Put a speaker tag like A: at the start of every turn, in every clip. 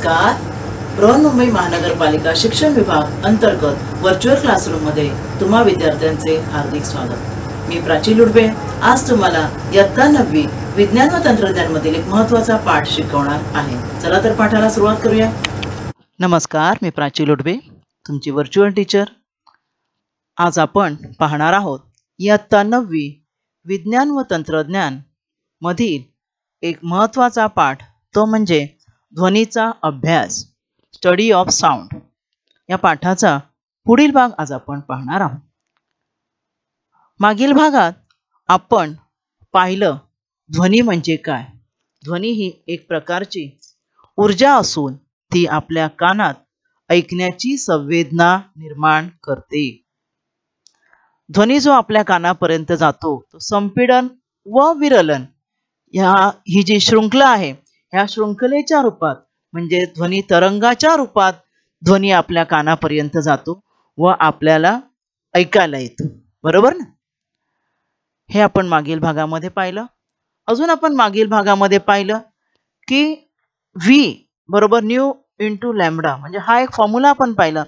A: नमस्कार मुंबई महानगरपालिका शिक्षण विभाग अंतर्गत व्हर्च्युअल क्लासरूम मध्ये तुम्हा विद्यार्थ्यांचे हार्दिक स्वागत मी प्राची लुडबे आज तुम्हाला इयत्ता नववी विज्ञान व तंत्रज्ञान मधील एक महत्त्वाचा पाठ शिकवणार आहे चला तर पाठाला सुरुवात करूया नमस्कार मी प्राची लुडबे तुमची व्हर्च्युअल टीचर आज आपण पाहणार आहोत इयत्ता नववी विज्ञान व तंत्रज्ञान मधील एक महत्वाचा पाठ तो म्हणजे ध्वनीचा अभ्यास स्टडी ऑफ साऊंड या पाठाचा पुढील भाग आज आपण पाहणार आहोत मागील भागात आपण पाहिलं ध्वनी म्हणजे काय ध्वनी ही एक प्रकारची ऊर्जा असून ती आपल्या कानात ऐकण्याची संवेदना निर्माण करते ध्वनी जो आपल्या कानापर्यंत जातो तो संपीडन व विरलन ह्या ही जी शृंखला आहे ह्या शृंखलेच्या रूपात म्हणजे ध्वनी तरंगाच्या रूपात ध्वनी आपल्या कानापर्यंत जातो व आपल्याला ऐकायला येतो बरोबर ना हे आपण मागील भागामध्ये पाहिलं अजून आपण मागील भागामध्ये पाहिलं की व्ही बरोबर न्यू इंटू लॅमडा म्हणजे हा एक फॉर्म्युला आपण पाहिला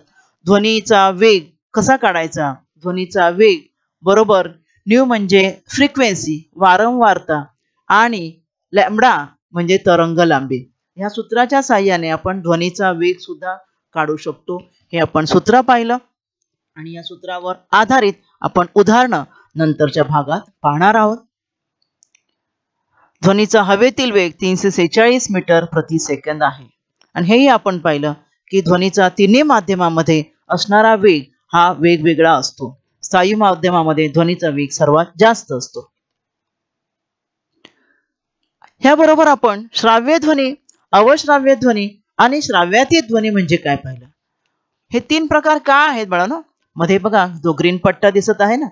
A: ध्वनीचा वेग कसा काढायचा ध्वनीचा वेग बरोबर न्यू म्हणजे फ्रिक्वेन्सी वारंवारता आणि लॅमडा म्हणजे तरंग लांबी ह्या सूत्राच्या साह्याने आपण ध्वनीचा वेग सुद्धा काढू शकतो हे आपण सूत्र पाहिलं आणि या सूत्रावर आधारित आपण उदाहरणं नंतरच्या भागात पाहणार आहोत ध्वनीचा हवेतील वेग तीनशे सेहेचाळीस मीटर प्रति सेकंद आहे आणि हेही आपण पाहिलं की ध्वनीचा तिन्ही माध्यमामध्ये असणारा वेग हा वेगवेगळा असतो स्थायू माध्यमामध्ये ध्वनीचा वेग सर्वात जास्त असतो ह्याबरोबर आपण श्राव्य ध्वनी अवश्राव्य ध्वनी आणि श्राव्यातीत ध्वनी म्हणजे काय पाहिलं हे तीन प्रकार का आहेत ना मध्ये बघा जो ग्रीन पट्टा दिसत आहे ना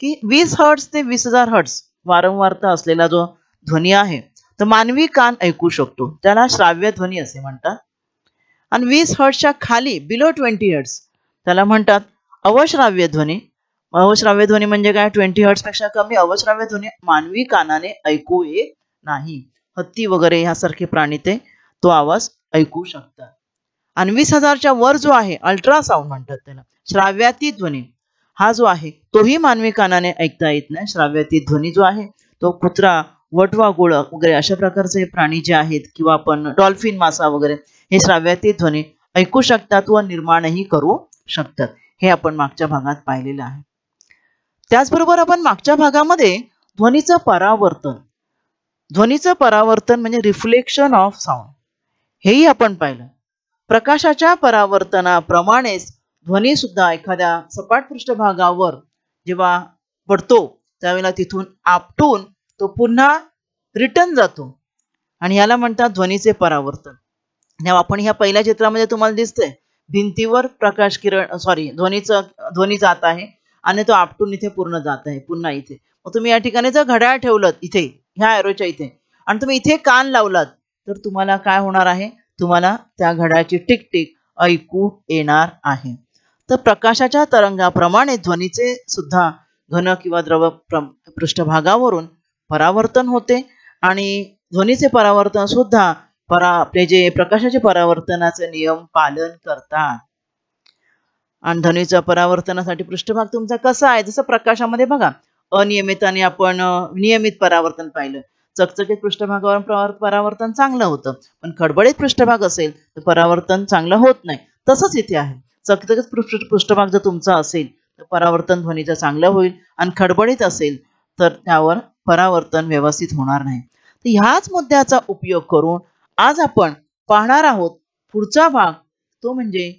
A: की वीस हर्ट्स ते वीस हजार हर्ट्स वारंवारता असलेला जो ध्वनी आहे तर मानवी कान ऐकू शकतो त्याला श्राव्य ध्वनी असे म्हणतात आणि वीस हर्ट्सच्या खाली बिलो ट्वेंटी हर्ट्स त्याला म्हणतात अवश्राव्य ध्वनी अवश्राव्य ध्वनी म्हणजे काय ट्वेंटी पेक्षा कमी अवश्राव्य ध्वनी मानवी कानाने ऐकू येत नाही हत्ती वगैरे ह्यासारखे प्राणी ते तो आवाज ऐकू शकतात आणि वीस हजारच्या वर जो आहे अल्ट्रासाऊंड म्हणतात त्याला श्राव्याती ध्वनी हा जो आहे तोही मानवी कानाने ऐकता येत नाही श्राव्याती ध्वनी जो आहे तो कुत्रा वटवा गोळ वगैरे अशा प्रकारचे प्राणी जे आहेत किंवा आपण डॉल्फिन मासा वगैरे हे श्राव्याती ध्वनी ऐकू शकतात व निर्माणही करू शकतात हे आपण मागच्या भागात पाहिलेलं आहे त्याचबरोबर आपण मागच्या भागामध्ये ध्वनीचं परावर्तन ध्वनीचं परावर्तन म्हणजे रिफ्लेक्शन ऑफ साऊंड हेही आपण पाहिलं प्रकाशाच्या परावर्तनाप्रमाणेच ध्वनी सुद्धा एखाद्या सपाट पृष्ठभागावर जेव्हा पडतो त्यावेळेला तिथून आपटून तो पुन्हा रिटर्न जातो आणि याला म्हणतात ध्वनीचे परावर्तन आपण ह्या पहिल्या चित्रामध्ये तुम्हाला दिसतंय भिंतीवर प्रकाश किरण सॉरी ध्वनीचा ध्वनी जात आहे आणि तो आपटून इथे पूर्ण जात आहे पुन्हा इथे मग तुम्ही या ठिकाणी जर घड्याळ ठेवलं इथे ह्या ॲरोच्या इथे आणि तुम्ही इथे कान लावलात तर तुम्हाला काय होणार आहे तुम्हाला त्या घड्याची टिकटिक ऐकू येणार आहे तर प्रकाशाच्या तरंगाप्रमाणे ध्वनीचे सुद्धा घन किंवा द्रव पृष्ठभागावरून परावर्तन होते आणि ध्वनीचे परावर्तन सुद्धा परा आपले जे प्रकाशाचे परावर्तनाचे नियम पालन करतात आणि ध्वनीच्या परावर्तनासाठी पृष्ठभाग तुमचा कसा आहे जसं प्रकाशामध्ये बघा अनियमित आपण नियमित परावर्तन पाहिलं चकचकीत पृष्ठभागावर परावर्तन चांगलं होतं पण खडबडीत पृष्ठभाग असेल तर परावर्तन चांगलं होत नाही तसंच इथे आहे चकचकीत पृष्ठभाग जर तुमचा असेल तर परावर्तन ध्वनीचं चांगलं होईल आणि खडबडीत असेल तर त्यावर परावर्तन व्यवस्थित होणार नाही तर ह्याच मुद्द्याचा उपयोग करून आज आपण पाहणार आहोत पुढचा भाग तो म्हणजे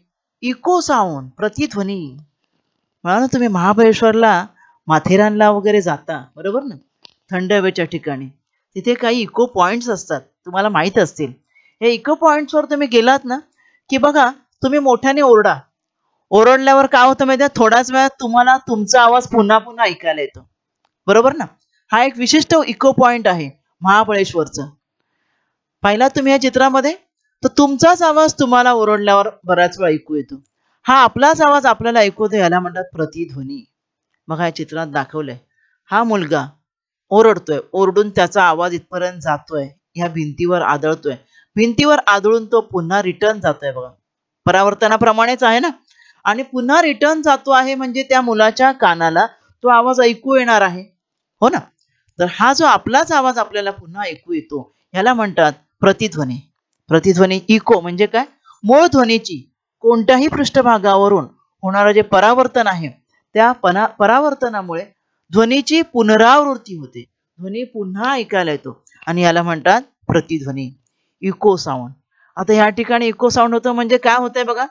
A: इको साऊंड प्रतिध्वनी म्हणा तुम्ही महाबळेश्वरला माथेरानला वगैरे जाता बरोबर ना थंड हवेच्या ठिकाणी तिथे काही इको पॉइंट्स असतात तुम्हाला माहीत असतील हे इको पॉइंट्सवर तुम्ही गेलात ना की बघा तुम्ही मोठ्याने ओरडा ओरडल्यावर काय होतं माहिती थोड्याच वेळात तुम्हाला तुमचा आवाज पुन्हा पुन्हा ऐकायला येतो बरोबर ना हा एक विशिष्ट इको पॉइंट आहे महाबळेश्वरचं पहिला तुम्ही या चित्रामध्ये तर तुमचाच आवाज तुम्हाला ओरडल्यावर बराच वेळ ऐकू येतो हा आपलाच आवाज आपल्याला ऐकू येतो याला म्हणतात प्रतिध्वनी मग या चित्रात दाखवलंय हा मुलगा ओरडतोय ओरडून त्याचा आवाज इथपर्यंत जातोय ह्या भिंतीवर आदळतोय भिंतीवर आदळून तो पुन्हा रिटर्न जातोय बघा परावर्तनाप्रमाणेच आहे ना आणि पुन्हा रिटर्न जातो आहे म्हणजे त्या मुलाच्या कानाला तो आवाज ऐकू येणार आहे हो ना तर हा जो आपलाच आवाज आपल्याला पुन्हा ऐकू येतो याला म्हणतात प्रतिध्वनी प्रतिध्वनी इको म्हणजे काय मूळ ध्वनीची कोणत्याही पृष्ठभागावरून होणारं जे परावर्तन आहे त्या पना परावर्तनामुळे ध्वनीची पुनरावृत्ती होते ध्वनी पुन्हा ऐकायला येतो आणि याला म्हणतात प्रतिध्वनी इको साऊंड आता या ठिकाणी इको साऊंड होतं म्हणजे काय होतंय बघा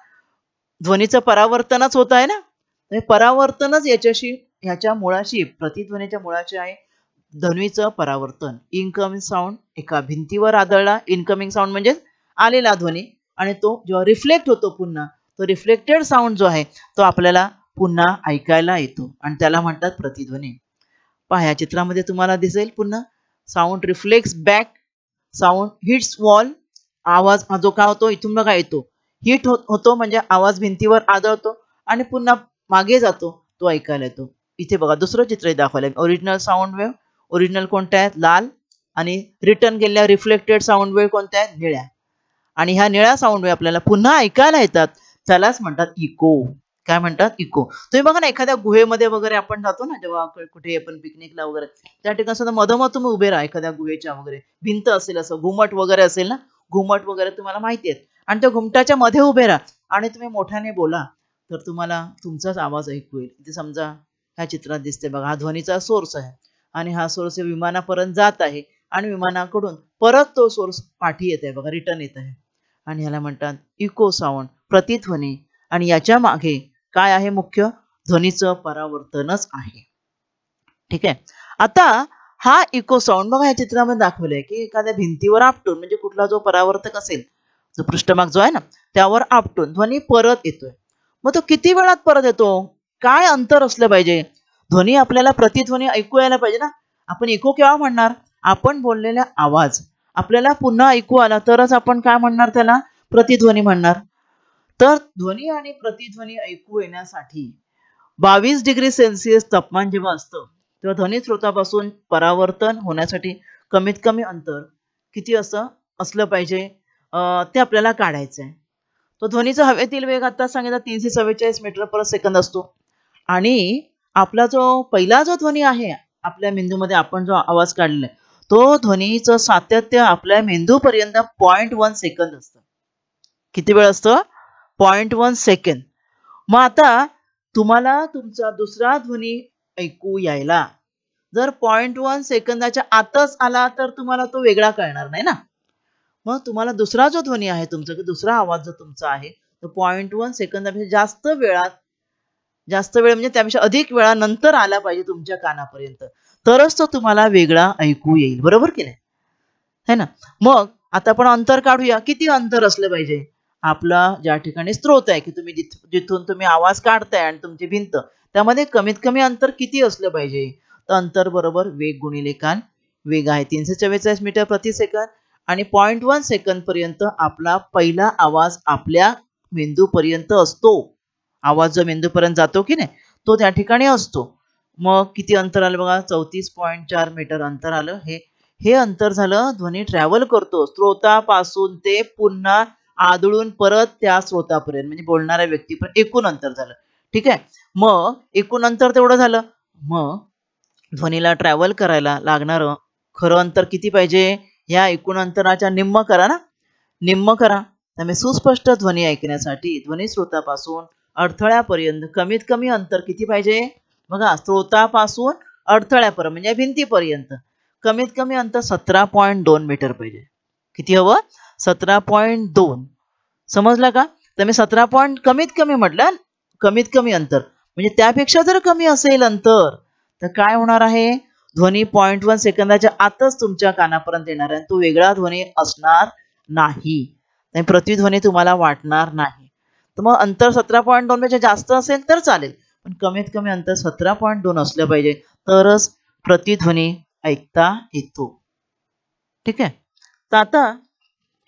A: ध्वनीचं परावर्तनच होत आहे ना परावर्तनच याच्याशी याच्या मुळाशी प्रतिध्वनीच्या मुळाशी आहे ध्वनीचं परावर्तन इनकमिंग साऊंड एका भिंतीवर आदळला इनकमिंग साऊंड म्हणजे आलेला ध्वनी आणि तो जेव्हा रिफ्लेक्ट होतो पुन्हा तो रिफ्लेक्टेड साऊंड जो आहे तो आपल्याला पुन्हा ऐकायला येतो आणि त्याला म्हणतात प्रतिध्वनी पहा या चित्रामध्ये तुम्हाला दिसेल पुन्हा sound reflects back sound hits wall आवाज जो काय होतो इथून बघा येतो हिट होतो म्हणजे आवाज भिंतीवर आदळतो आणि पुन्हा मागे जातो तो ऐकायला येतो इथे बघा दुसरं चित्र दाखवलं ओरिजिनल साऊंड वेव्ह ओरिजिनल कोणत्या आहेत लाल आणि रिटर्न गेलेल्या रिफ्लेक्टेड साऊंड वेव्ह कोणत्या आहेत निळ्या आणि ह्या निळ्या साऊंड वेव्ह आपल्याला पुन्हा ऐकायला येतात त्यालाच म्हणतात इको काय म्हणतात इको तुम्ही बघा ना एखाद्या गुहेमध्ये वगैरे आपण जातो ना जेव्हा कुठे आपण पिकनिकला वगैरे त्या ठिकाणी सुद्धा मधोमध तुम्ही उभे राहा एखाद्या गुहेच्या वगैरे भिंत असेल असं घुमट वगैरे असेल ना घुमट वगैरे तुम्हाला माहिती आहेत आणि त्या घुमटाच्या मध्ये उभे राहा आणि तुम्ही मोठ्याने बोला तर तुम्हाला तुमचाच आवाज ऐकू येईल इथे समजा ह्या चित्रात दिसते बघा हा ध्वनीचा सोर्स आहे आणि हा सोर्स विमानापर्यंत जात आहे आणि विमानाकडून परत तो सोर्स पाठी येत आहे बघा रिटर्न येत आहे आणि ह्याला म्हणतात इको साऊंड प्रतिध्वनी आणि याच्या मागे काय आहे मुख्य ध्वनीचं परावर्तनच आहे ठीक आहे आता हा इको साऊंड बघा या चित्रामध्ये दाखवलंय की एखाद्या भिंतीवर आपटून म्हणजे कुठला जो परावर्तक असेल जो पृष्ठभाग जो आहे ना त्यावर आपटून ध्वनी परत येतोय मग तो किती वेळात परत येतो काय अंतर असलं पाहिजे ध्वनी आपल्याला प्रतिध्वनी ऐकू यायला पाहिजे ना आपण इको केव्हा म्हणणार आपण बोललेला आवाज आपल्याला पुन्हा ऐकू आला तरच आपण काय म्हणणार त्याला प्रतिध्वनी म्हणणार तर ध्वनी आणि प्रतिध्वनी ऐकू येण्यासाठी बावीस डिग्री सेल्सिअस तापमान जेव्हा असतं तेव्हा ध्वनी स्रोतापासून परावर्तन होण्यासाठी कमीत कमी अंतर किती असं असलं पाहिजे ते आपल्याला काढायचं आहे तो ध्वनीचा हवेतील वेग आता सांगितलं तीनशे चव्वेचाळीस मीटर पर सेकंद असतो आणि आपला जो पहिला जो ध्वनी आहे आपल्या मेंदूमध्ये आपण जो आवाज काढलेला तो ध्वनीचं सातत्य आपल्या मेंदूपर्यंत पॉईंट वन सेकंद असतं किती वेळ असतं पॉईंट वन सेकंड मग आता तुम्हाला तुमचा दुसरा ध्वनी ऐकू यायला जर पॉईंट वन सेकंदाच्या आतच आला तर तुम्हाला तो वेगळा कळणार नाही ना मग तुम्हाला दुसरा जो ध्वनी आहे तुमचा दुसरा आवाज जो तुमचा आहे तो पॉईंट वन सेकंदापेक्षा जास्त वेळात जास्त वेळ म्हणजे त्यापेक्षा अधिक वेळा नंतर आला पाहिजे तुमच्या कानापर्यंत तरच तो तुम्हाला वेगळा ऐकू येईल बरोबर की नाही है ना मग आता आपण अंतर काढूया किती अंतर असलं पाहिजे आपला ज्या ठिकाणी स्त्रोत आहे की तुम्ही जिथून तुम्ही आवाज काढताय आणि तुमची भिंत त्यामध्ये कमीत कमी अंतर किती असलं पाहिजे तर अंतर बरोबर वेग गुणिले कान वेग आहे तीनशे चव्वेचाळीस मीटर प्रति सेकंद आणि पॉईंट वन सेकंद पर्यंत आपला पहिला आवाज आपल्या पर्यंत असतो आवाज जो मेंदूपर्यंत जातो की नाही तो त्या ठिकाणी असतो मग किती अंतर आलं बघा चौतीस पॉईंट चार मीटर अंतर आलं हे हे अंतर झालं ध्वनी ट्रॅव्हल करतो स्त्रोतापासून ते पुन्हा आदळून परत त्या स्रोतापर्यंत म्हणजे बोलणाऱ्या व्यक्तीपर्यंत एकूण अंतर झालं ठीक आहे मग एकूण अंतर तेवढं झालं मग ध्वनीला ट्रॅव्हल करायला लागणार खरं अंतर किती पाहिजे या एकूण अंतराच्या निम्म करा ना निम्म करा त्यामुळे सुस्पष्ट ध्वनी ऐकण्यासाठी ध्वनी स्रोतापासून अडथळ्यापर्यंत कमीत कमी अंतर किती पाहिजे बघा स्रोतापासून अडथळ्यापर्यंत म्हणजे भिंतीपर्यंत कमीत कमी अंतर सतरा पॉईंट दोन मीटर पाहिजे किती हवं सतरा पॉईंट दोन समजला का तर मी सतरा पॉईंट कमीत कमी म्हटलं कमीत कमी अंतर म्हणजे त्यापेक्षा जर कमी असेल अंतर तर काय होणार आहे ध्वनी पॉईंट वन सेकंदाच्या आतच तुमच्या कानापर्यंत येणार आहे तो वेगळा ध्वनी असणार नाही प्रतिध्वनी तुम्हाला वाटणार नाही तर मग अंतर सतरा पॉईंट दोन पेक्षा जास्त असेल तर चालेल पण कमीत कमी अंतर सतरा पॉईंट दोन असलं पाहिजे तरच प्रतिध्वनी ऐकता येतो ठीक आहे तर आता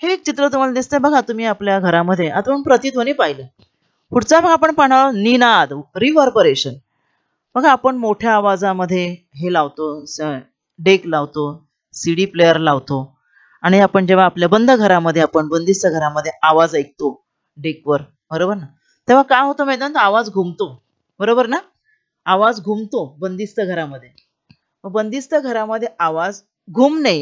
A: हे एक चित्र तुम्हाला दिसतंय बघा तुम्ही आपल्या घरामध्ये आता प्रतिध्वनी पाहिलं पुढचा भाग आपण पाहणार निनाद रिव्हर्परेशन बघा आपण मोठ्या आवाजामध्ये हे लावतो डेक लावतो सीडी प्लेअर लावतो आणि आपण जेव्हा आपल्या बंद घरामध्ये आपण बंदिस्त घरामध्ये आवाज ऐकतो डेकवर बरोबर ना तेव्हा काय होतं मैदान आवाज घुमतो बरोबर ना आवाज घुमतो बंदिस्त घरामध्ये बंदिस्त घरामध्ये आवाज घुमणे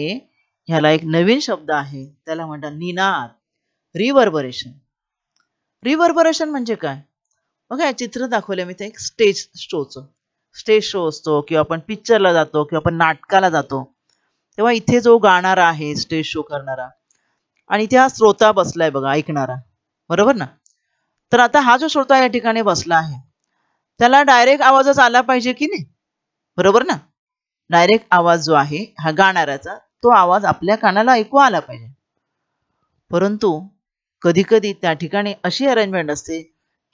A: ह्याला एक नवीन शब्द आहे त्याला म्हणतात निनाद रिवर्बरेशन रिवर्बरेशन म्हणजे काय बघा चित्र दाखवले मी ते एक स्टेज शोचं स्टेज शो असतो किंवा आपण पिक्चरला जातो किंवा आपण नाटकाला जातो तेव्हा इथे जो गाणारा आहे स्टेज शो करणारा आणि इथे हा श्रोता बसलाय बघा ऐकणारा बरोबर ना तर आता हा जो श्रोता या ठिकाणी बसला आहे त्याला डायरेक्ट आवाजच आला पाहिजे की नाही बरोबर ना डायरेक्ट आवाज जो आहे हा गाणाऱ्याचा तो आवाज आपल्या कानाला ऐकू आला पाहिजे परंतु कधीकधी त्या ठिकाणी अशी अरेंजमेंट असते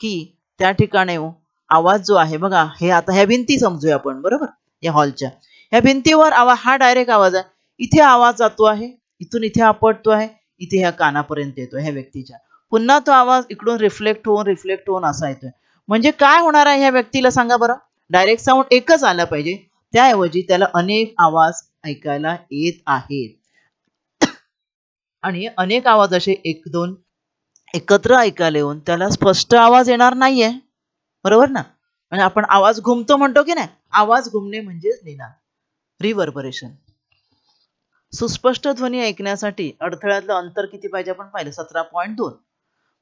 A: की त्या ठिकाणी आवाज जो आहे बघा हे आता ह्या भिंती समजूया आपण बरोबर या हॉलच्या ह्या भिंतीवर आवाज हा डायरेक्ट आवाज आहे इथे आवाज जातो आहे इथून इथे आपटतो आहे इथे ह्या कानापर्यंत येतो ह्या व्यक्तीच्या पुन्हा तो आवाज इकडून रिफ्लेक्ट होऊन रिफ्लेक्ट होऊन असा येतोय म्हणजे काय होणार आहे ह्या व्यक्तीला सांगा बरं डायरेक्ट साऊंड एकच आला पाहिजे त्याऐवजी त्याला अनेक आवाज ऐकायला येत आहेत आणि अनेक आवाज असे एक दोन एकत्र ऐकायला येऊन त्याला स्पष्ट आवाज येणार नाहीये बरोबर ना म्हणजे आपण आवाज घुमतो म्हणतो की नाही आवाज घुमणे म्हणजे निना रिव्हर्बरेशन सुस्पष्ट ध्वनी ऐकण्यासाठी अडथळ्यातलं अंतर किती पाहिजे आपण पाहिलं सतरा पॉईंट दोन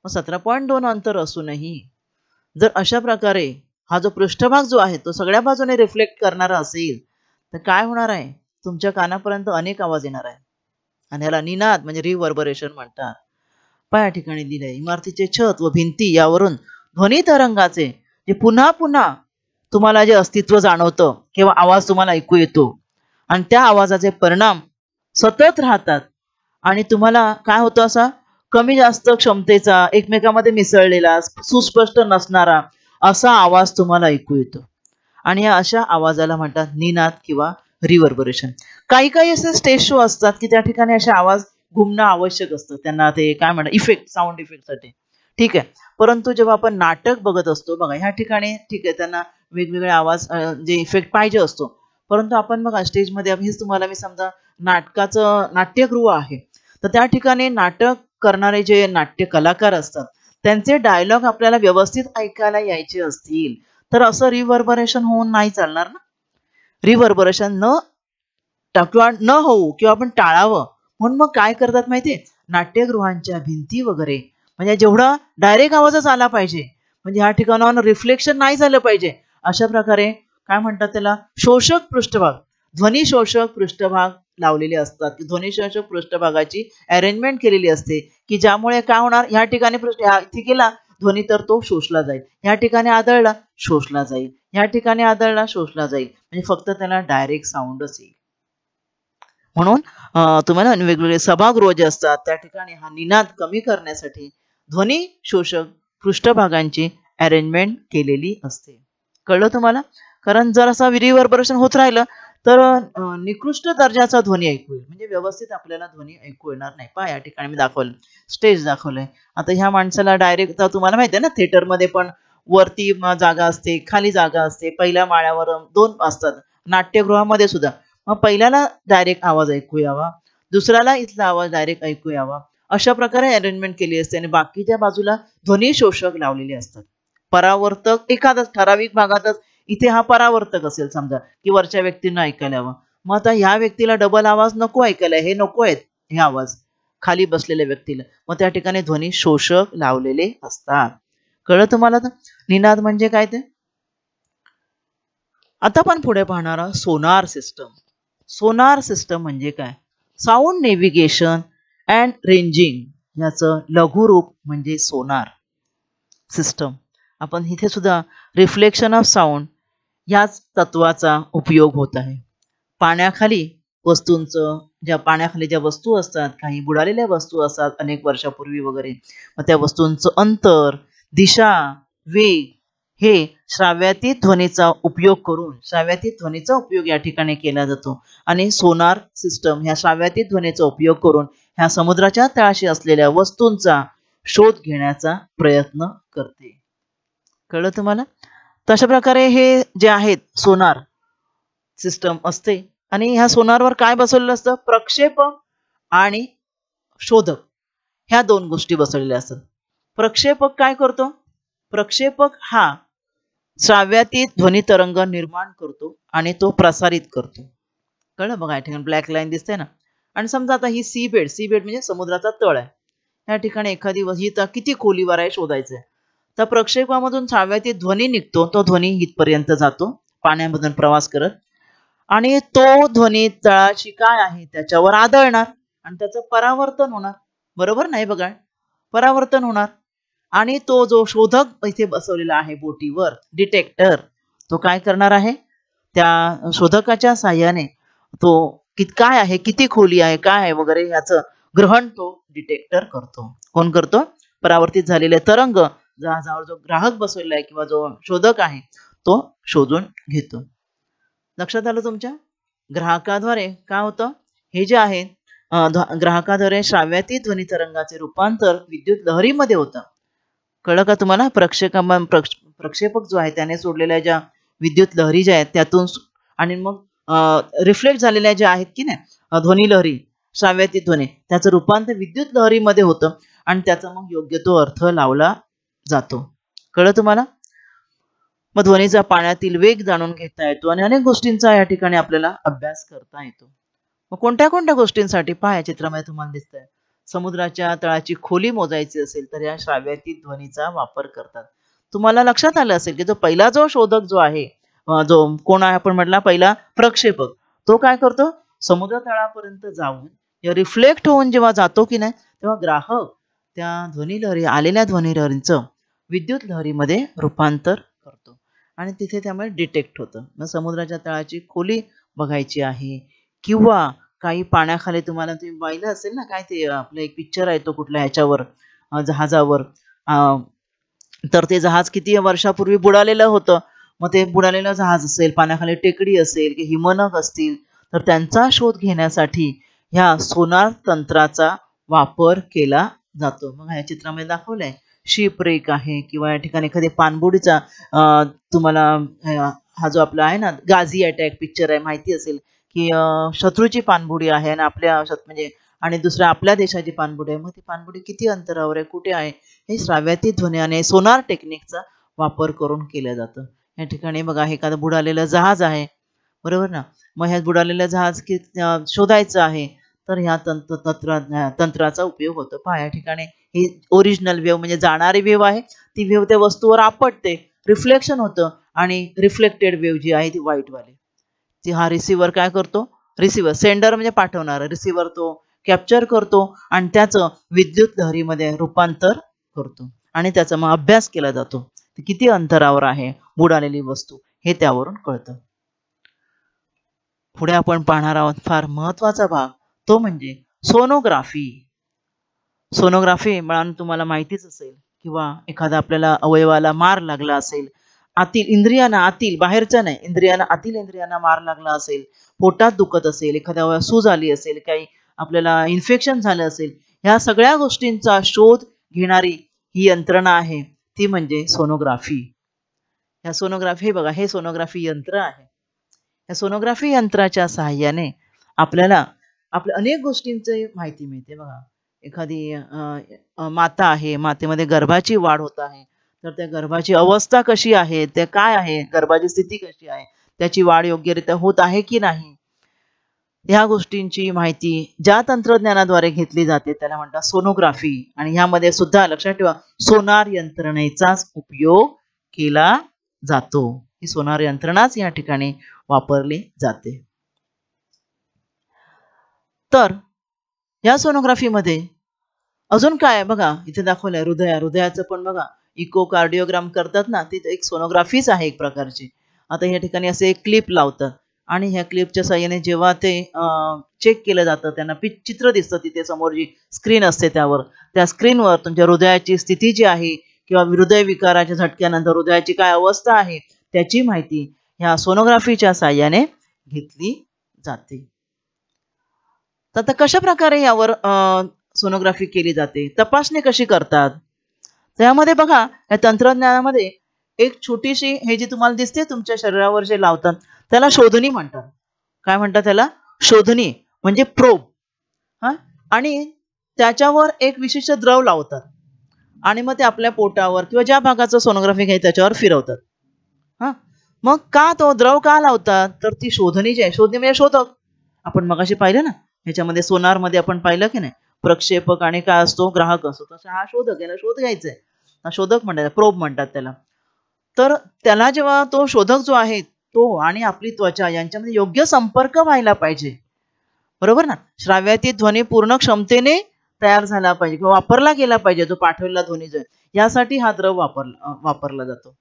A: मग सतरा पॉईंट दोन अंतर असूनही जर अशा प्रकारे हा जो पृष्ठभाग जो आहे तो सगळ्या बाजूने रिफ्लेक्ट करणारा असेल तर काय होणार आहे तुमच्या कानापर्यंत अनेक आवाज येणार आहे आणि ह्याला निनाद म्हणजे रिव्हर्बरेशन म्हणतात पहा ठिकाणी दिले इमारतीचे छत व भिंती यावरून ध्वनी तरंगाचे जे पुन्हा पुन्हा तुम्हाला जे अस्तित्व जाणवतं किंवा आवाज तुम्हाला ऐकू येतो आणि त्या आवाजाचे परिणाम सतत राहतात आणि तुम्हाला काय होतं असा कमी जास्त क्षमतेचा एकमेकामध्ये मिसळलेला सुस्पष्ट नसणारा असा आवाज तुम्हाला ऐकू येतो आणि या अशा आवाजाला म्हणतात निनाद किंवा रिव्हर्बरेशन काही काही असे स्टेज शो असतात की त्या ठिकाणी असे आवाज घुमणं आवश्यक असतं त्यांना ते काय म्हणतात इफेक्ट साऊंड इफेक्टसाठी ठीक आहे परंतु जेव्हा आपण नाटक बघत असतो बघा ह्या ठिकाणी ठीक आहे त्यांना वेगवेगळे आवाज जे इफेक्ट पाहिजे असतो परंतु आपण बघा स्टेजमध्ये हेच तुम्हाला मी समजा नाटकाचं नाट्यगृह आहे तर त्या ठिकाणी नाटक करणारे जे नाट्य कलाकार असतात त्यांचे डायलॉग आपल्याला व्यवस्थित ऐकायला यायचे असतील तर असं रिव्हर्बरेशन होऊन नाही चालणार ना रिव्हर्बरेशन न टकवाण न होऊ किंवा आपण टाळावं म्हणून मग काय करतात माहितीये नाट्यगृहांच्या भिंती वगैरे म्हणजे जेवढा डायरेक्ट आवाजच आला पाहिजे म्हणजे ह्या ठिकाणावर रिफ्लेक्शन नाही झालं पाहिजे अशा प्रकारे काय म्हणतात त्याला शोषक पृष्ठभाग ध्वनी शोषक पृष्ठभाग लावलेले असतात ध्वनी शोषक पृष्ठभागाची अरेंजमेंट केलेली असते की ज्यामुळे काय होणार या ठिकाणी पृष्ठ इथे ध्वनी तर तो शोषला जाईल या ठिकाणी आदळला शोषला जाईल या ठिकाणी आदळला शोषला जाईल म्हणजे फक्त त्याला डायरेक्ट साऊंडच येईल म्हणून तुम्हाला वेगवेगळे सभागृह जे असतात त्या ठिकाणी हा निनाद कमी करण्यासाठी ध्वनी शोषक पृष्ठभागांची अरेंजमेंट केलेली असते कळलं तुम्हाला कारण जर असा रिव्हर्बरेशन होत राहिलं तर निकृष्ट दर्जाचा ध्वनी ऐकू येईल म्हणजे व्यवस्थित आपल्याला ध्वनी ऐकू येणार नाही पा या ठिकाणी मी दाखवलं स्टेज दाखवलंय आता ह्या माणसाला डायरेक्ट तुम्हाला माहिती आहे ना थिएटरमध्ये पण वरती जागा असते खाली जागा असते पहिल्या माळ्यावर दोन असतात नाट्यगृहामध्ये सुद्धा मग पहिल्याला डायरेक्ट आवाज ऐकू यावा दुसऱ्याला इथला आवाज डायरेक्ट ऐकू यावा अशा प्रकारे अरेंजमेंट केली असते आणि बाकीच्या बाजूला ध्वनी शोषक लावलेले असतात परावर्तक एखादाच ठराविक भागातच इथे हा परावर्तक असेल समजा की वरच्या व्यक्तींना ऐकायला हवा मग आता ह्या व्यक्तीला डबल आवाज नको ऐकायला हे नको आहेत हे आवाज खाली बसलेल्या व्यक्तीला मग त्या ठिकाणी ध्वनी शोषक लावलेले असतात कळलं तुम्हाला तर निनाद म्हणजे काय ते आता आपण पुढे पाहणार आहोत सोनार सिस्टम सोनार सिस्टम म्हणजे काय साऊंड नेव्हिगेशन अँड रेंजिंग याचं रूप म्हणजे सोनार सिस्टम आपण इथे सुद्धा रिफ्लेक्शन ऑफ साऊंड याच तत्वाचा उपयोग होत आहे पाण्याखाली वस्तूंचं ज्या पाण्याखाली ज्या वस्तू असतात काही बुडालेल्या वस्तू असतात अनेक वर्षापूर्वी वगैरे मग त्या वस्तूंचं अंतर दिशा वेग हे श्राव्याती ध्वनीचा उपयोग करून श्राव्याती ध्वनीचा उपयोग या ठिकाणी केला जातो आणि सोनार सिस्टम ह्या श्राव्याती ध्वनीचा उपयोग करून ह्या समुद्राच्या तळाशी असलेल्या वस्तूंचा शोध घेण्याचा प्रयत्न करते कळलं तुम्हाला तशा प्रकारे हे जे आहेत सोनार सिस्टम असते आणि ह्या सोनारवर काय बसवलेलं असतं प्रक्षेपक आणि शोधक ह्या दोन गोष्टी बसवलेल्या असतात प्रक्षेपक काय करतो प्रक्षेपक हा श्राव्यातीत तरंग निर्माण करतो आणि तो प्रसारित करतो कळलं बघा या ठिकाणी ब्लॅक लाईन दिसते ना आणि समजा आता ही सी बेड सी बेड म्हणजे समुद्राचा तळ आहे या ठिकाणी एखादी तर किती खोलीवर आहे शोधायचं तर प्रक्षेपामधून श्राव्यातीत ध्वनी निघतो तो ध्वनी इथपर्यंत जातो पाण्यामधून प्रवास करत आणि तो ध्वनी तळाशी काय आहे त्याच्यावर आदळणार आणि त्याचं परावर्तन होणार बरोबर नाही बघा परावर्तन होणार आणि तो जो शोधक इथे बसवलेला आहे बोटीवर डिटेक्टर तो काय करणार आहे त्या शोधकाच्या साह्याने तो कित काय आहे किती खोली आहे काय आहे वगैरे याचं ग्रहण तो डिटेक्टर करतो कोण करतो परावर्तित झालेले तरंग जहाजावर जो ग्राहक बसवलेला आहे किंवा जो शोधक आहे तो शोधून घेतो लक्षात आलं तुमच्या ग्राहकाद्वारे काय होतं हे जे आहे ग्राहकाद्वारे श्राव्याती ध्वनी तरंगाचे रूपांतर विद्युत लहरीमध्ये होतं कळलं का तुम्हाला प्रक्षेप प्रक्षेपक जो आहे त्याने सोडलेल्या ज्या विद्युत लहरी ज्या आहेत त्यातून आणि मग रिफ्लेक्ट झालेल्या ज्या आहेत की नाही ध्वनी लहरी श्राव्याती ध्वनी त्याचं रूपांतर विद्युत लहरीमध्ये होतं आणि त्याचा मग योग्य तो अर्थ लावला जातो कळलं तुम्हाला मग ध्वनीचा पाण्यातील वेग जाणून घेता येतो आणि अनेक गोष्टींचा या ठिकाणी आपल्याला अभ्यास करता येतो मग कोणत्या कोणत्या गोष्टींसाठी पहा या चित्रामध्ये तुम्हाला दिसतंय समुद्राच्या तळाची खोली मोजायची असेल तर या श्राव्यातील ध्वनीचा वापर करतात तुम्हाला लक्षात आलं असेल की जो पहिला जो शोधक जो आहे जो कोण आहे आपण म्हटला पहिला प्रक्षेपक तो काय करतो समुद्र तळापर्यंत जाऊन रिफ्लेक्ट होऊन जेव्हा जातो की नाही तेव्हा ग्राहक त्या ध्वनी लहरी आलेल्या ध्वनी लहरींचं विद्युत लहरीमध्ये रूपांतर करतो आणि तिथे त्यामुळे डिटेक्ट होतं मग समुद्राच्या तळाची खोली बघायची आहे किंवा काही पाण्याखाली तुम्हाला तुम्ही पाहिलं असेल ना काय ते आपलं एक पिक्चर आहे तो कुठल्या ह्याच्यावर जहाजावर तर ते जहाज किती वर्षापूर्वी बुडालेलं होतं मग ते बुडालेलं जहाज असेल पाण्याखाली टेकडी असेल की हिमनग असतील तर त्यांचा शोध घेण्यासाठी ह्या सोनार तंत्राचा वापर केला जातो मग ह्या चित्रामध्ये दाखवलंय शिप रेक आहे किंवा या ठिकाणी एखादी पाणबुडीचा तुम्हाला हा जो आपला आहे ना गाझी अटॅक पिक्चर आहे माहिती असेल की शत्रूची पाणबुडी आहे आणि आपल्या म्हणजे आणि दुसऱ्या आपल्या देशाची पाणबुडी आहे मग ती पाणबुडी किती अंतरावर आहे कुठे आहे हे श्राव्याती आणि सोनार टेक्निकचा वापर करून केलं जातं या ठिकाणी बघा एखादं बुडालेलं जहाज आहे बरोबर ना मग ह्या बुडालेलं जहाज कि शोधायचं आहे तर ह्या तंत्र तंत्र तंत्राचा उपयोग होतो पहा या ठिकाणी ही ओरिजिनल वेव म्हणजे जाणारी वेव आहे ती वेव त्या वस्तूवर आपटते रिफ्लेक्शन होतं आणि रिफ्लेक्टेड वेव जी आहे ती व्हाईटवाली हा रिसिव्हर काय करतो रिसिव्हर सेंडर म्हणजे पाठवणारा रिसिव्हर तो कॅप्चर करतो आणि त्याचं विद्युत लहरीमध्ये रूपांतर करतो आणि त्याचा मग अभ्यास केला जातो किती अंतरावर आहे बुडालेली वस्तू हे त्यावरून कळतं पुढे आपण पाहणार आहोत फार महत्वाचा भाग तो म्हणजे सोनोग्राफी सोनोग्राफी म्हणून तुम्हाला माहितीच असेल किंवा एखादा आपल्याला अवयवाला मार लागला असेल आतील इंद्रियांना आतील बाहेरच्या नाही इंद्रियांना आतील इंद्रियांना मार लागला असेल पोटात दुखत असेल एखाद्या वेळा सूज आली असेल काही आपल्याला इन्फेक्शन झालं असेल ह्या सगळ्या गोष्टींचा शोध घेणारी ही यंत्रणा आहे ती म्हणजे सोनोग्राफी ह्या सोनोग्राफी बघा हे सोनोग्राफी यंत्र आहे या सोनोग्राफी यंत्राच्या सहाय्याने आपल्याला आपल्या अनेक गोष्टींची माहिती मिळते बघा एखादी माता आहे मातेमध्ये गर्भाची वाढ होत आहे तर त्या गर्भाची अवस्था कशी आहे ते काय आहे गर्भाची स्थिती कशी आहे त्याची वाढ योग्यरित्या होत आहे की नाही ह्या गोष्टींची माहिती ज्या तंत्रज्ञानाद्वारे घेतली जाते त्याला म्हणतात सोनोग्राफी आणि ह्यामध्ये सुद्धा लक्षात ठेवा सोनार यंत्रणेचाच उपयोग केला जातो ही सोनार यंत्रणाच या ठिकाणी वापरली जाते तर या सोनोग्राफीमध्ये अजून काय बघा इथे दाखवलंय हृदया हृदयाचं पण बघा इको कार्डिओग्राम करतात ना ती एक सोनोग्राफीच आहे एक प्रकारची आता या ठिकाणी असे एक क्लिप लावतात आणि ह्या क्लिपच्या साह्याने जेव्हा ते चेक केलं जातं त्यांना चित्र दिसतं तिथे समोर जी स्क्रीन असते त्यावर त्या स्क्रीनवर तुमच्या हृदयाची स्थिती जी आहे किंवा हृदय विकाराच्या झटक्यानंतर हृदयाची काय अवस्था आहे त्याची माहिती ह्या सोनोग्राफीच्या साह्याने घेतली जाते तर आता कशा प्रकारे यावर सोनोग्राफी केली जाते तपासणी कशी करतात त्यामध्ये बघा या तंत्रज्ञानामध्ये एक छोटीशी हे जी तुम्हाला दिसते तुमच्या शरीरावर जे लावतात त्याला शोधणी म्हणतात काय म्हणतात त्याला शोधणी म्हणजे प्रोब हा आणि त्याच्यावर एक विशिष्ट द्रव लावतात आणि मग ते आपल्या पोटावर किंवा ज्या भागाचं सोनोग्राफी घ्यायचं त्याच्यावर फिरवतात हा मग का तो द्रव का लावतात तर ती शोधणी जे आहे शोधणी म्हणजे शोधक आपण मगाशी पाहिलं ना ह्याच्यामध्ये सोनारमध्ये आपण पाहिलं की नाही प्रक्षेपक आणि काय असतो ग्राहक असतो तसा हा शोधक याला शोध घ्यायचा आहे हा शोधक म्हणतात प्रोब म्हणतात त्याला तर त्याला जेव्हा तो शोधक जो आहे तो आणि आपली त्वचा यांच्यामध्ये योग्य संपर्क व्हायला पाहिजे बरोबर ना श्राव्याती ध्वनी पूर्ण क्षमतेने तयार झाला पाहिजे किंवा वापरला गेला पाहिजे जो पाठवलेला ध्वनी जो यासाठी हा द्रव वापरला वापरला जातो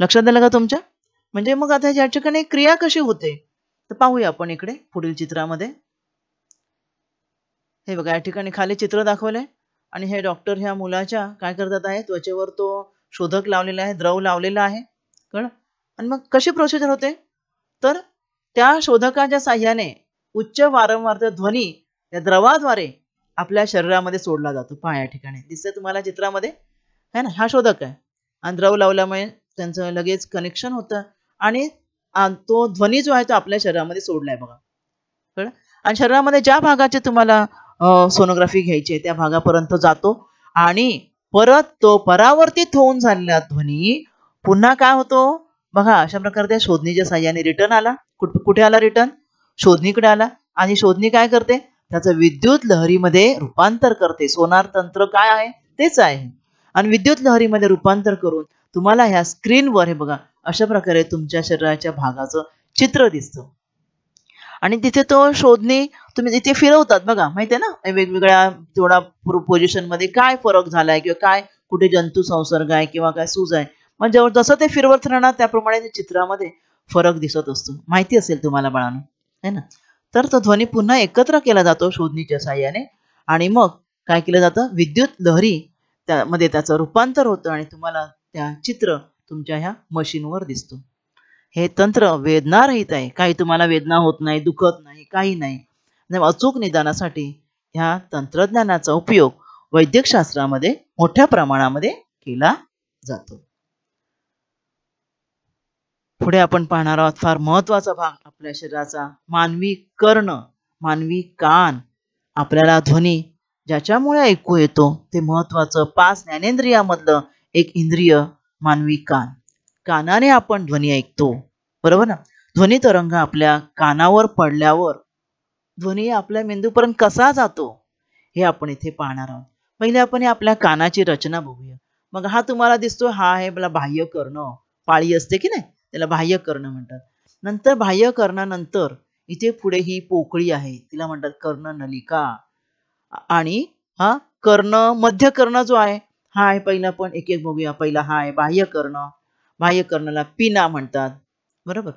A: लक्षात आलं का तुमच्या म्हणजे मग आता या ठिकाणी क्रिया कशी होते तर पाहूया आपण इकडे पुढील चित्रामध्ये हे बघा या ठिकाणी खाली चित्र दाखवलंय आणि हे डॉक्टर ह्या मुलाच्या काय करतात आहे त्वचेवर तो शोधक लावलेला आहे द्रव लावलेला आहे कळ आणि मग कशी प्रोसिजर होते तर त्या शोधकाच्या साह्याने उच्च वारंवारता ध्वनी या द्रवाद्वारे आपल्या शरीरामध्ये सोडला जातो पहा या ठिकाणी दिसतंय तुम्हाला चित्रामध्ये है ना हा शोधक आहे आणि द्रव लावल्यामुळे त्यांचं लगेच कनेक्शन होतं आणि तो ध्वनी जो आहे तो आपल्या शरीरामध्ये सोडलाय बघा कळ आणि शरीरामध्ये ज्या भागाचे तुम्हाला सोनोग्राफी घ्यायची त्या भागापर्यंत जातो आणि परत तो परावर्तित होऊन झालेला ध्वनी पुन्हा काय होतो बघा अशा प्रकारे त्या शोधणीच्या साह्याने रिटर्न आला कुठे आला रिटर्न शोधणीकडे आला आणि शोधणी काय करते त्याचं विद्युत लहरीमध्ये रूपांतर करते सोनार तंत्र काय आहे तेच आहे आणि विद्युत लहरीमध्ये रूपांतर करून तुम्हाला ह्या स्क्रीनवर हे बघा अशा प्रकारे तुमच्या शरीराच्या भागाचं चित्र दिसतं आणि तिथे तो शोधणे तुम्ही तिथे फिरवतात बघा माहितीये ना वेगवेगळ्या थोडा मध्ये काय फरक झालाय किंवा काय कुठे जंतू संसर्ग आहे किंवा काय सूज आहे म्हणजे जसं ते फिरवत राहणार त्याप्रमाणे चित्रामध्ये फरक दिसत असतो माहिती असेल तुम्हाला बाळानं है ना तर तो ध्वनी पुन्हा एकत्र केला जातो शोधणीच्या साह्याने आणि मग काय केलं जातं विद्युत लहरी त्यामध्ये त्याचं रूपांतर होतं आणि तुम्हाला त्या चित्र तुमच्या ह्या मशीनवर दिसतो हे तंत्र वेदना रहित आहे काही तुम्हाला वेदना होत नाही दुखत नाही काही नाही अचूक निदानासाठी ह्या तंत्रज्ञानाचा उपयोग वैद्यकशास्त्रामध्ये मोठ्या प्रमाणामध्ये केला जातो पुढे आपण पाहणार आहोत फार महत्वाचा भाग आपल्या शरीराचा मानवी कर्ण मानवी कान आपल्याला ध्वनी ज्याच्यामुळे ऐकू येतो ते महत्वाचं पाच ज्ञानेंद्रियामधलं एक इंद्रिय मानवी कान कानाने आपण ध्वनी ऐकतो बरोबर ना ध्वनी तरंग आपल्या कानावर पडल्यावर ध्वनी आपल्या मेंदूपर्यंत कसा जातो हे आपण इथे पाहणार आहोत पहिले आपण आपल्या कानाची रचना बघूया मग हा तुम्हाला दिसतो हा आहे मला बाह्य कर्ण पाळी असते की नाही त्याला बाह्य कर्ण म्हणतात नंतर बाह्य कर्णानंतर इथे पुढे ही पोकळी आहे तिला म्हणतात कर्ण नलिका आणि हा कर्ण मध्य कर्ण जो आहे हा आहे पहिला पण एक एक बघूया पहिला हा आहे बाह्य कर्ण बाह्यकर्णाला पिना म्हणतात बरोबर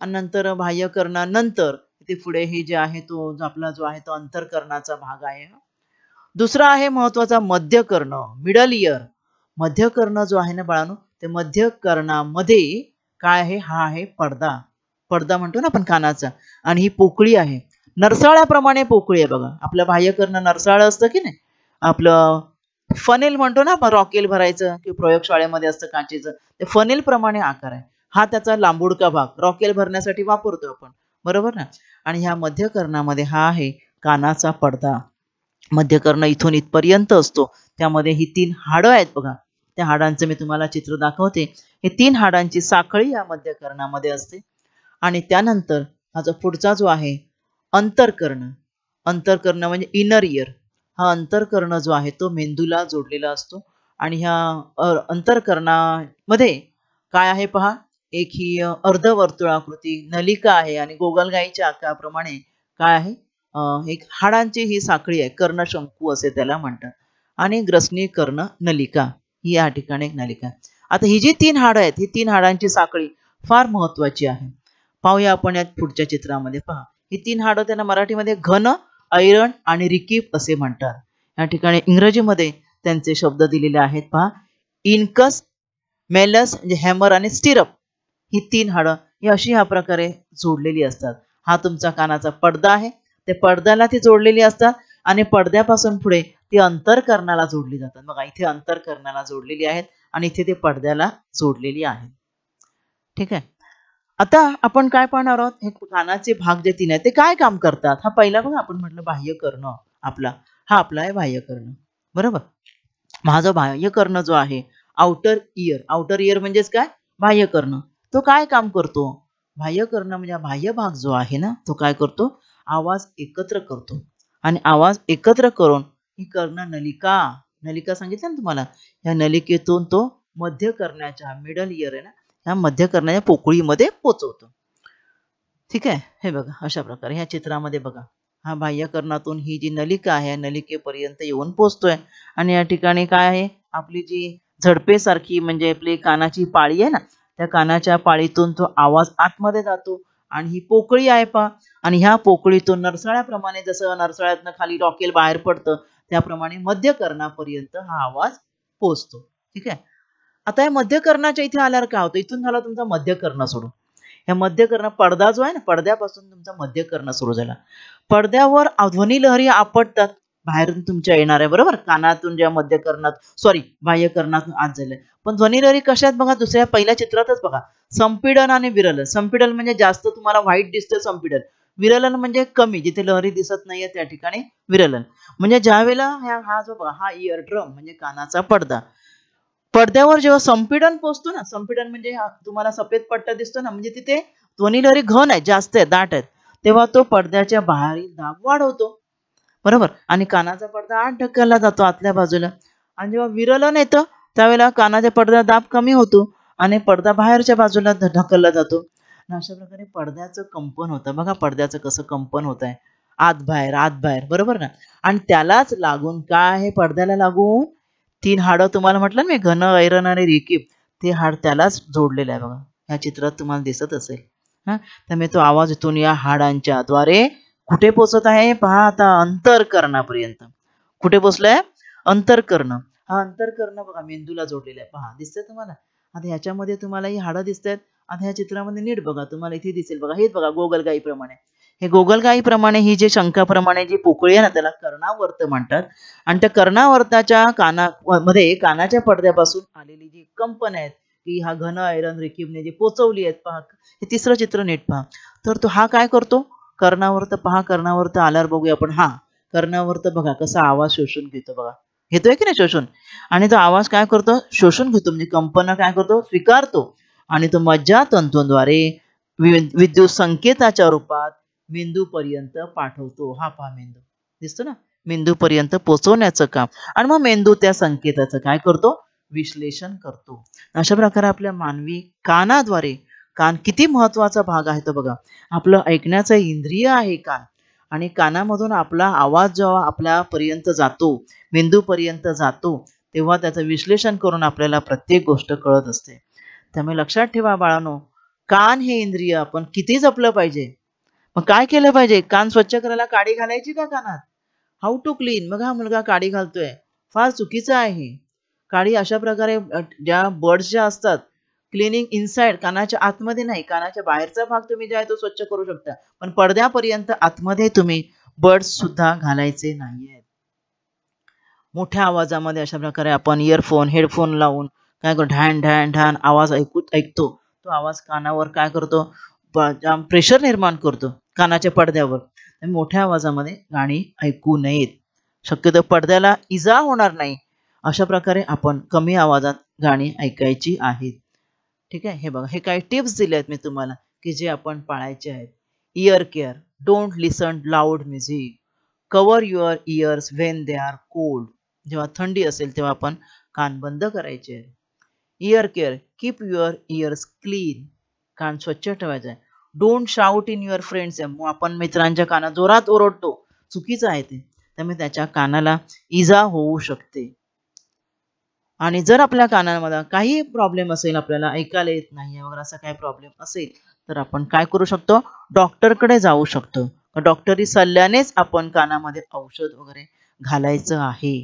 A: आणि नंतर बाह्य कर्णानंतर ते पुढे हे जे आहे तो आपला जो आहे तो अंतरकरणाचा भाग आहे दुसरा आहे महत्वाचा मध्यकर्ण मिडल इयर मध्यकर्ण जो आहे ना बाळानो ते कर्णामध्ये काय आहे हा आहे पडदा पडदा म्हणतो ना आपण कानाचा आणि ही पोकळी आहे नरसाळ्याप्रमाणे पोकळी आहे बघा आपलं बाह्य कर्ण नरसाळ असतं की नाही आपलं फनेल म्हणतो ना आपण रॉकेल भरायचं किंवा प्रयोगशाळेमध्ये असतं काचेचं ते फनेल प्रमाणे आकार आहे हा त्याचा लांबुडका भाग रॉकेल भरण्यासाठी वापरतो आपण बरोबर ना आणि ह्या मध्यकर्णामध्ये हा आहे कानाचा पडदा मध्यकर्ण इथून इथपर्यंत असतो त्यामध्ये ही तीन हाडं आहेत बघा त्या हाडांचं मी तुम्हाला चित्र दाखवते हे तीन हाडांची साखळी या मध्यकर्णामध्ये असते आणि त्यानंतर हा जो पुढचा जो आहे अंतरकर्ण अंतरकर्ण म्हणजे इनर इयर हा अंतरकर्ण जो आहे तो मेंदूला जोडलेला असतो आणि ह्या अंतरकरणामध्ये काय आहे पहा एक ही अर्धवर्तुळाकृती नलिका आहे आणि गोगलगाईच्या आकाराप्रमाणे काय आहे एक हाडांची ही साखळी आहे कर्णशंकू असे त्याला म्हणतात आणि ग्रसनी कर्ण नलिका ही या ठिकाणी एक नलिका आता ही जी तीन हाडं आहेत ही तीन हाडांची साखळी फार महत्वाची आहे पाहूया आपण यात पुढच्या चित्रामध्ये पहा ही तीन हाडं त्यांना मराठीमध्ये घन ऐरण आणि रिकीप असे म्हणतात या ठिकाणी इंग्रजीमध्ये त्यांचे शब्द दिलेले आहेत पहा इनकस मेलस म्हणजे हॅमर आणि स्टिरप ही तीन हाडं ही अशी ह्या प्रकारे जोडलेली असतात हा तुमचा कानाचा पडदा आहे ते पडद्याला ती जोडलेली असतात आणि पडद्यापासून पुढे ती अंतरकरणाला जोडली जातात बघा इथे अंतरकरणाला जोडलेली आहेत आणि इथे ते पडद्याला जोडलेली आहेत ठीक आहे आता आपण काय पाहणार आहोत हे कानाचे भाग जे तीन आहेत ते काय काम करतात हा पहिला बघा आपण म्हटलं बाह्य करणं आपला हा आपला आहे बाह्य करणं बरोबर माझं बाह्य करणं जो आहे आउटर इयर आउटर इयर म्हणजेच काय बाह्य करणं तो काय काम करतो बाह्य करणं म्हणजे बाह्य भाग जो आहे ना तो काय करतो आवाज एकत्र करतो आणि आवाज एकत्र करून ही कर्ण नलिका नलिका सांगितलं ना तुम्हाला या नलिकेतून तो मध्य करण्याच्या मिडल इयर आहे ना ह्या मध्यकर्णाच्या पोकळीमध्ये पोचवतो ठीक आहे हे बघा अशा प्रकारे ह्या चित्रामध्ये बघा हा बाह्यकर्णातून ही जी नलिका आहे नलिकेपर्यंत येऊन पोचतोय आणि या ठिकाणी काय आहे आपली जी झडपेसारखी म्हणजे आपली कानाची पाळी आहे ना त्या कानाच्या पाळीतून तो आवाज आतमध्ये जातो आणि ही पोकळी आहे पा आणि ह्या पोकळीतून नरसाळ्याप्रमाणे जसं नरसाळ्यातनं खाली रॉकेल बाहेर पडतं त्याप्रमाणे मध्यकर्णापर्यंत हा आवाज पोचतो ठीक आहे आता या मध्यकर्णाच्या इथे आल्यावर काय होतं इथून झाला तुमचा मध्यकर्ण सुरू ह्या मध्यकर्ण पडदा जो आहे ना पडद्यापासून तुमचा मध्यकर्ण सुरू झाला पडद्यावर ध्वनी लहरी आपटतात बाहेरून तुमच्या येणार आहे बरोबर कानातून ज्या मध्यकर्णात सॉरी बाह्यकर्णातून आत झालंय पण ध्वनी लहरी कशात बघा दुसऱ्या पहिल्या चित्रातच बघा संपीडन आणि विरल संपीडन म्हणजे जास्त तुम्हाला व्हाईट दिसतं संपीडन विरलन म्हणजे कमी जिथे लहरी दिसत नाहीये त्या ठिकाणी विरलन म्हणजे ज्या वेळेला हा जो बघा हा इयर ड्रम म्हणजे कानाचा पडदा पडद्यावर जेव्हा संपीडन पोचतो ना संपीडन म्हणजे तुम्हाला सफेद पट्टा दिसतो ना म्हणजे तिथे लहरी घन आहे जास्त आहे दाट आहेत तेव्हा तो पडद्याच्या बाहेरील दाब वाढवतो बरोबर आणि कानाचा पडदा आठ टक्क्याला जातो आतल्या बाजूला आणि जेव्हा विरलन येतं त्यावेळेला कानाच्या पडद्या दाब कमी होतो आणि पडदा बाहेरच्या बाजूला ढकलला जातो अशा प्रकारे पडद्याचं कंपन होतं बघा पडद्याचं कसं कंपन होत आहे आत बाहेर आत बाहेर बरोबर ना आणि त्यालाच लागून काय आहे पडद्याला लागून तीन हाडं तुम्हाला म्हटलं मी घन ऐरण आणि रिकीप ते हाड त्यालाच जोडलेलं आहे बघा ह्या चित्रात तुम्हाला दिसत असेल हा मी तो आवाज इथून या हाडांच्या द्वारे कुठे पोचत आहे पहा आता अंतरकरणापर्यंत कुठे पोचलाय अंतरकर्ण हा अंतरकर्ण बघा मेंदूला जोडलेला आहे पहा दिसतंय तुम्हाला आता ह्याच्यामध्ये तुम्हाला ही हाडं दिसत आहेत आता ह्या चित्रामध्ये नीट बघा तुम्हाला इथे दिसेल बघा हेच बघा गोगलगाईप्रमाणे हे प्रमाणे ही जे शंखाप्रमाणे जी पोकळी आहे ना त्याला कर्णावर्त म्हणतात आणि त्या कर्णावर्ताच्या काना मध्ये कानाच्या पडद्यापासून आलेली जी कंपन आहेत की हा घन आयरन रिकीबने जी पोचवली आहेत पहा हे तिसरं चित्र नीट पहा तर तो हा काय करतो कर्णावर्त पहा कर्णावर्त आल्यावर बघूया आपण हा कर्णावर्त बघा कसा आवाज शोषून घेतो बघा घेतोय की नाही शोषून आणि तो आवाज काय करतो शोषून घेतो म्हणजे कंपना काय करतो स्वीकारतो आणि तो मज्जा तंतूंद्वारे विद्युत संकेताच्या रूपात पर्यंत पाठवतो हा पहा मेंदू दिसतो ना पर्यंत पोचवण्याचं काम आणि मग मेंदू त्या संकेताचं काय करतो विश्लेषण करतो अशा प्रकारे आपल्या मानवी कानाद्वारे कान किती महत्वाचा भाग आहे तो बघा आपलं ऐकण्याचं इंद्रिय आहे कान आणि कानामधून आपला आवाज जेव्हा आपल्यापर्यंत जातो पर्यंत जातो तेव्हा त्याचं विश्लेषण करून आपल्याला प्रत्येक गोष्ट कळत असते त्यामुळे लक्षात ठेवा बाळानो कान हे इंद्रिय आपण किती जपलं पाहिजे मग काय केलं पाहिजे कान स्वच्छ करायला काडी घालायची का कानात हाऊ टू क्लीन मग हा मुलगा काडी घालतोय फार चुकीचं आहे काडी अशा प्रकारे ज्या बर्ड्स ज्या असतात क्लिनिंग इनसाइड कानाच्या आतमध्ये नाही कानाच्या बाहेरचा भाग तुम्ही जे आहे तो स्वच्छ करू शकता पण पडद्यापर्यंत आतमध्ये तुम्ही बर्ड्स सुद्धा घालायचे नाहीयेत मोठ्या आवाजामध्ये अशा प्रकारे आपण इयरफोन हेडफोन लावून काय करतो ढॅन ढॅन ढॅन आवाज ऐकू ऐकतो तो आवाज कानावर काय करतो प्रेशर निर्माण करतो कानाच्या पडद्यावर मोठ्या आवाजामध्ये गाणी ऐकू नयेत शक्यतो पडद्याला इजा होणार नाही अशा प्रकारे आपण कमी आवाजात गाणी ऐकायची आहेत ठीक आहे हे बघा हे काही टिप्स दिले आहेत मी तुम्हाला की जे आपण पाळायचे आहेत ear care don't listen loud music cover your ears when they are cold जेव्हा थंडी असेल तेव्हा आपण कान बंद करायचे आहे ear care keep your ears clean कान स्वच्छ ठेवायचं आहे don't shout in your friends आपण मित्रांच्या काना जोरात ओरडतो चुकीचं आहे ते त्यामुळे त्याच्या कानाला इजा होऊ शकते आणि जर आपल्या कानामध्ये काही प्रॉब्लेम असेल आपल्याला ऐकायला येत नाही वगैरे असा काही प्रॉब्लेम असेल तर आपण काय करू शकतो डॉक्टरकडे जाऊ शकतो डॉक्टरी सल्ल्यानेच आपण कानामध्ये औषध वगैरे घालायचं आहे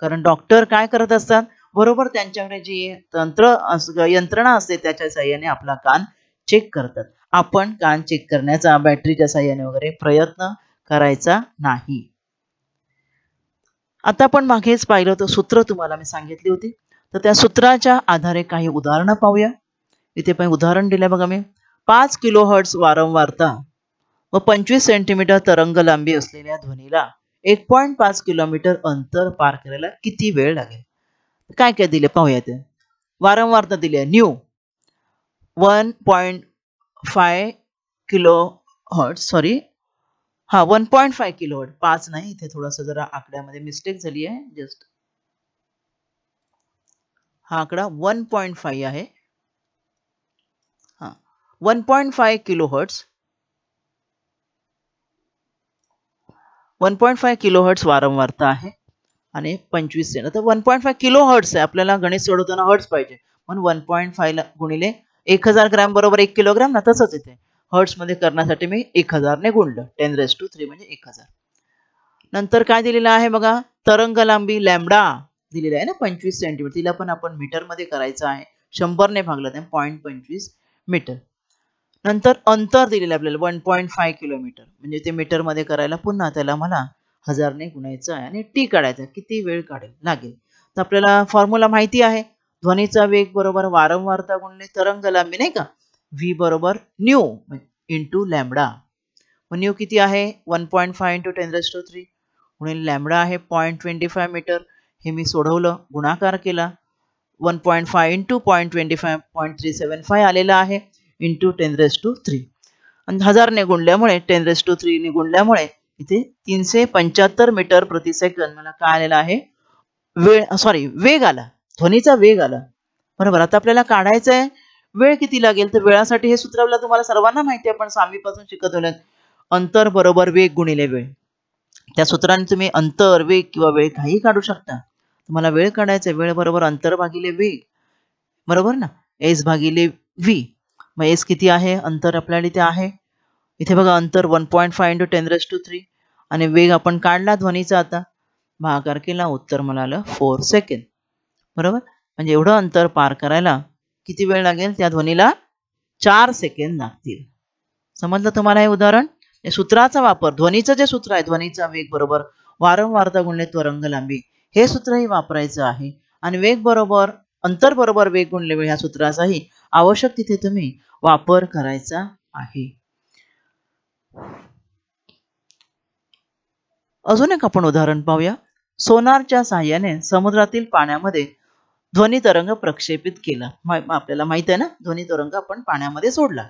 A: कारण डॉक्टर काय करत असतात बरोबर त्यांच्याकडे जी तंत्र यंत्रणा असते त्याच्या सहाय्याने आपला कान चेक करतात आपण कान चेक करण्याचा बॅटरीच्या साह्याने वगैरे प्रयत्न करायचा नाही आता आपण मागेच पाहिलं होतं सूत्र तुम्हाला मी सांगितली होती तर त्या सूत्राच्या आधारे काही उदाहरणं पाहूया इथे पण उदाहरण दिलं बघा मी पाच किलो हर्ट्स वारंवारता व पंचवीस सेंटीमीटर तरंग लांबी असलेल्या ध्वनीला एक पॉईंट पाच किलोमीटर अंतर पार करायला किती वेळ लागेल काय काय दिले पाहूया ते वारंवारता दिली आहे nu one point five kilo hertz sorry हा one point five kilo hertz पाच नाही इथे थोडासा जरा आकड्यामध्ये मिस्टेक झाली आहे जस्ट हा आकडा वन पॉइंट फाय आहे हा one point five kilo hertz one point five kilo hertz वारंवारता आहे आणि पंचवीस सेन तर one point five kilo hertz आहे आपल्याला गणेश सोडवताना हर्ट्स पाहिजे म्हणून वन पॉईंट फायला गुणिले एक हजार ग्रॅम बरोबर एक किलोग्राम ना तसंच येते मध्ये करण्यासाठी मी एक हजारने गुणलं टेन रेस टू थ्री म्हणजे एक हजार नंतर काय दिलेलं आहे बघा तरंग लांबी लॅमडा दिलेला आहे ना पंचवीस सेंटीमीटर तिला पण आपण मीटरमध्ये करायचं आहे शंभरने भागलं त्या पॉईंट पंचवीस मीटर नंतर अंतर दिलेलं आपल्याला वन पॉईंट फाय किलोमीटर म्हणजे ते मीटरमध्ये करायला पुन्हा त्याला मला हजारने गुणायचं आहे आणि टी काढायचं किती वेळ काढेल लागेल तर आपल्याला फॉर्म्युला माहिती आहे ध्वनीचा वेग बरोबर वारंवारता गुणले तरंग लांबी नाही का व्ही बरोबर न्यू इंटू लॅमडा न्यू किती आहे one point five into ten to three म्हणून लॅमडा आहे पॉईंट ट्वेंटी फाय मीटर हे मी सोडवलं गुणाकार केला one point five into point twenty five point three seven five आलेला आहे into ten raise to three आणि हजारने गुणल्यामुळे टेन रेस टू थ्रीने गुणल्यामुळे इथे तीनशे पंच्याहत्तर मीटर प्रति मला काय आलेला आहे वेळ सॉरी वेग आला ध्वनीचा वेग आला बरोबर आता आपल्याला काढायचं आहे वेळ किती लागेल तर वेळासाठी हे सूत्र तुम्हाला सर्वांना माहिती आहे आपण स्वामीपासून शिकत होण्यात अंतर बरोबर वेग गुणिले वेळ त्या सूत्राने तुम्ही अंतर वेग किंवा वेळ काही काढू शकता तुम्हाला वेळ काढायचा वेळ बरोबर अंतर भागिले वेग बरोबर ना एस भागिले व्ही मग एस किती आहे अंतर आपल्याला इथे आहे इथे बघा अंतर one point five into ten raise to three आणि वेग आपण काढला ध्वनीचा आता भागार केला उत्तर मला आलं फोर सेकंड बरोबर म्हणजे एवढं अंतर पार करायला किती वेळ लागेल त्या ध्वनीला चार सेकंद लागतील समजलं तुम्हाला हे उदाहरण सूत्राचा वापर ध्वनीचं जे सूत्र आहे ध्वनीचा वेग बरोबर वारंवारता गुणले तरंग लांबी हे सूत्रही वापरायचं आहे आणि वेग बरोबर अंतर बरोबर वेग गुणले वेळ ह्या सूत्राचाही आवश्यक तिथे तुम्ही वापर करायचा आहे अजून एक आपण उदाहरण पाहूया सोनारच्या सहाय्याने समुद्रातील पाण्यामध्ये ध्वनी तरंग प्रक्षेपित केला आपल्याला माहित आहे ना ध्वनी तरंग आपण पाण्यामध्ये सोडला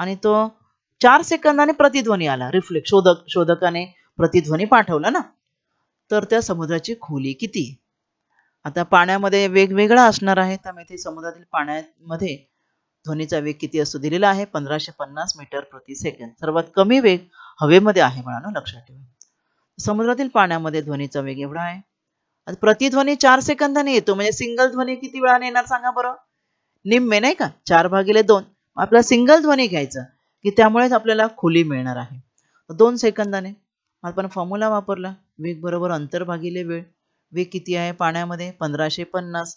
A: आणि तो चार सेकंदाने प्रतिध्वनी आला रिफ्लेक्ट शोधक शोधकाने प्रतिध्वनी पाठवला ना तर त्या समुद्राची खोली किती आता पाण्यामध्ये वेगवेगळा असणार आहे त्यामुळे ते समुद्रातील पाण्यामध्ये ध्वनीचा वेग किती असतो दिलेला आहे पंधराशे पन्नास मीटर प्रति सेकंद सर्वात कमी वेग हवेमध्ये आहे म्हणा लक्षात ठेवा समुद्रातील पाण्यामध्ये ध्वनीचा वेग एवढा आहे प्रतिध्वनी चार सेकंदाने येतो म्हणजे सिंगल ध्वनी किती वेळाने येणार सांगा बरं निम्मे नाही का चार भागीले दोन आपला सिंगल ध्वनी घ्यायचा की त्यामुळेच आपल्याला खोली मिळणार आहे दोन सेकंदाने आपण फॉर्म्युला वापरला वेग बरोबर अंतर वेळ वेग किती आहे पाण्यामध्ये पंधराशे पन्नास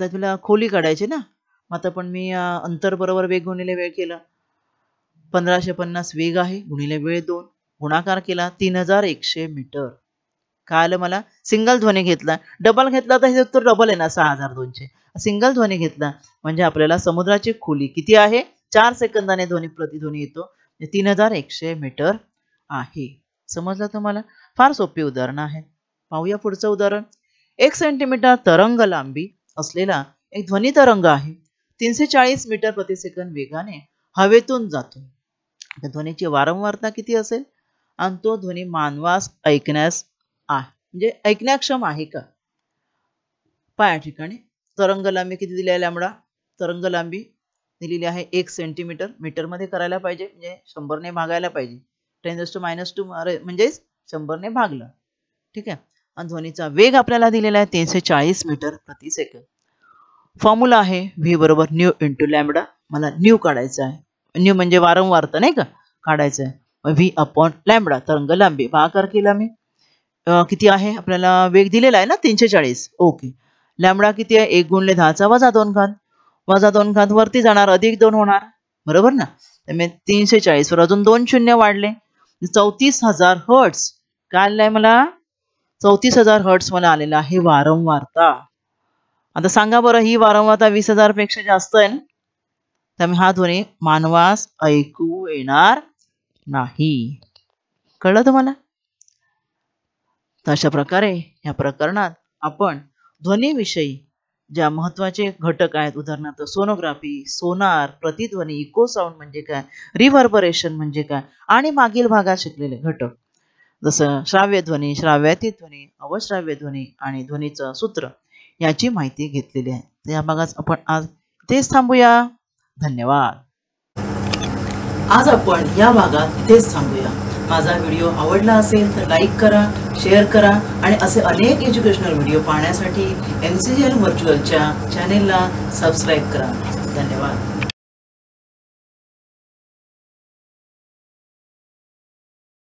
A: तर तुला खोली काढायची ना मग आता पण मी अंतर बरोबर वेग गुणिले वेळ केला पंधराशे पन्नास वेग आहे गुणिले वेळ दोन गुणाकार केला तीन हजार एकशे मीटर काय आलं मला सिंगल ध्वनी घेतला डबल घेतला तर हे उत्तर डबल आहे ना सहा हजार दोनशे सिंगल ध्वनी घेतला म्हणजे आपल्याला समुद्राची खोली किती आहे चार सेकंदाने ध्वनी प्रतिध्वनी येतो तीन हजार एकशे मीटर आहे समजलं तुम्हाला फार सोपी उदाहरण आहे पाहूया पुढचं उदाहरण एक सेंटीमीटर तरंग लांबी असलेला एक ध्वनी तरंग आहे तीनशे चाळीस मीटर प्रतिसेकंद वेगाने हवेतून जातो ध्वनीची वारंवारता किती असेल आणि तो ध्वनी मानवास ऐकण्यास आहे म्हणजे ऐकण्याक्षम आहे का पाया ठिकाणी तरंग लांबी किती दिली आहे लॅमडा तरंग लांबी दिलेली आहे एक सेंटीमीटर मीटर मध्ये करायला पाहिजे म्हणजे शंभरने भागायला पाहिजे टेन टू मायनस टू म्हणजेच शंभरने भागलं ठीक आहे आणि ध्वनीचा वेग आपल्याला दिलेला आहे तीनशे चाळीस मीटर प्रति सेकंद फॉर्म्युला आहे व्ही बरोबर न्यू इंटू लॅमडा मला न्यू काढायचं आहे न्यू म्हणजे वारंवारता नाही का काढायचं आहे व्ही अपॉन लॅमडा तरंग लांबी भागाकार केला मी किती आहे आपल्याला वेग दिलेला आहे ना तीनशे चाळीस ओके लॅमडा किती आहे एक गुणले दहाचा वजा दोन घात वजा दोन घात वरती जाणार अधिक दोन होणार बरोबर ना त्यामुळे तीनशे चाळीसवर अजून दोन शून्य वाढले चौतीस हजार हर्ट्स काय आलेलं आहे मला चौतीस हजार हर्ट्स मला आलेला आहे वारंवारता आता सांगा बरं ही वारंवारता वीस हजार पेक्षा जास्त आहे ना त्यामुळे हा ध्वनी मानवास ऐकू येणार नाही कळलं तुम्हाला तर अशा प्रकारे या प्रकरणात आपण ध्वनीविषयी ज्या महत्त्वाचे घटक आहेत उदाहरणार्थ सोनोग्राफी सोनार प्रतिध्वनी इको साऊंड म्हणजे काय रिव्हर्बरेशन म्हणजे काय आणि मागील भागात शिकलेले घटक जसं श्राव्य ध्वनी श्राव्यातीत ध्वनी अवश्राव्य ध्वनी आणि ध्वनीचं सूत्र याची माहिती घेतलेली आहे तर या भागात आपण आज तेच थांबूया धन्यवाद आज आपण या भागात तेच थांबूया माझा व्हिडिओ आवडला असेल तर लाईक करा शेअर करा आणि असे अनेक एज्युकेशनल व्हिडिओ पाहण्यासाठी एम सी जी एल व्हर्च्युअलच्या चॅनेलला सबस्क्राईब करा धन्यवाद